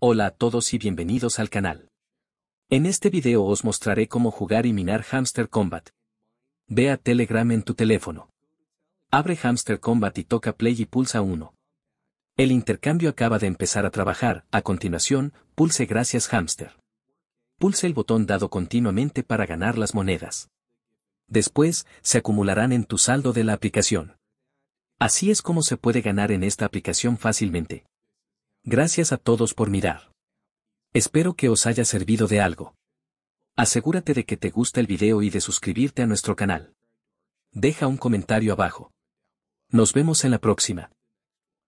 Hola a todos y bienvenidos al canal. En este video os mostraré cómo jugar y minar Hamster Combat. Ve a Telegram en tu teléfono. Abre Hamster Combat y toca Play y pulsa 1. El intercambio acaba de empezar a trabajar, a continuación, pulse Gracias Hamster. Pulse el botón dado continuamente para ganar las monedas. Después, se acumularán en tu saldo de la aplicación. Así es como se puede ganar en esta aplicación fácilmente. Gracias a todos por mirar. Espero que os haya servido de algo. Asegúrate de que te gusta el video y de suscribirte a nuestro canal. Deja un comentario abajo. Nos vemos en la próxima.